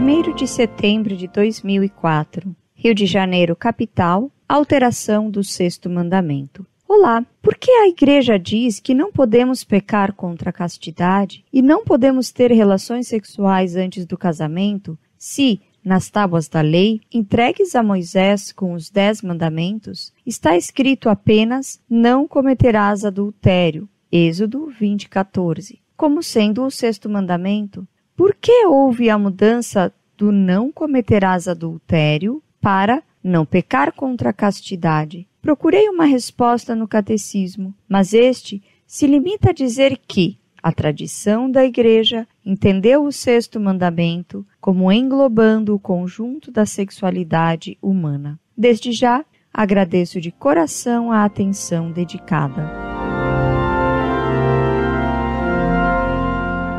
1 de setembro de 2004, Rio de Janeiro, capital, alteração do sexto mandamento. Olá, por que a igreja diz que não podemos pecar contra a castidade e não podemos ter relações sexuais antes do casamento se, nas tábuas da lei, entregues a Moisés com os dez mandamentos, está escrito apenas não cometerás adultério, Êxodo 20, como sendo o sexto mandamento por que houve a mudança do não cometerás adultério para não pecar contra a castidade? Procurei uma resposta no catecismo, mas este se limita a dizer que a tradição da Igreja entendeu o sexto mandamento como englobando o conjunto da sexualidade humana. Desde já, agradeço de coração a atenção dedicada.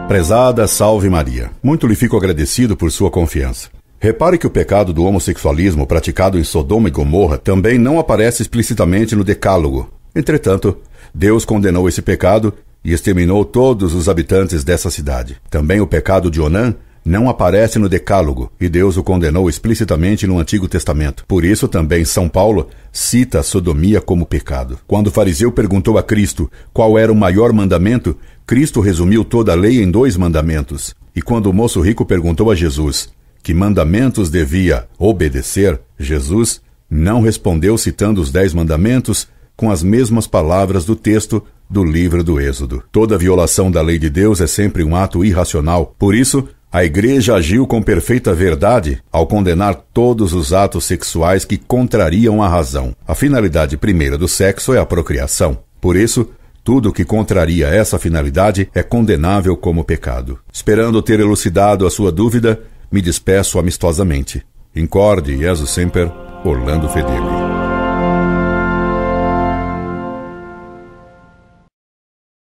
Prezada Salve Maria, muito lhe fico agradecido por sua confiança. Repare que o pecado do homossexualismo praticado em Sodoma e Gomorra também não aparece explicitamente no Decálogo. Entretanto, Deus condenou esse pecado e exterminou todos os habitantes dessa cidade. Também o pecado de Onã não aparece no Decálogo e Deus o condenou explicitamente no Antigo Testamento. Por isso também São Paulo cita a sodomia como pecado. Quando o fariseu perguntou a Cristo qual era o maior mandamento, Cristo resumiu toda a lei em dois mandamentos. E quando o moço rico perguntou a Jesus que mandamentos devia obedecer, Jesus não respondeu citando os dez mandamentos com as mesmas palavras do texto do livro do Êxodo. Toda violação da lei de Deus é sempre um ato irracional. Por isso, a Igreja agiu com perfeita verdade ao condenar todos os atos sexuais que contrariam a razão. A finalidade primeira do sexo é a procriação. Por isso, tudo que contraria essa finalidade é condenável como pecado. Esperando ter elucidado a sua dúvida, me despeço amistosamente. Incorde, Jesus Semper, Orlando Fedeli.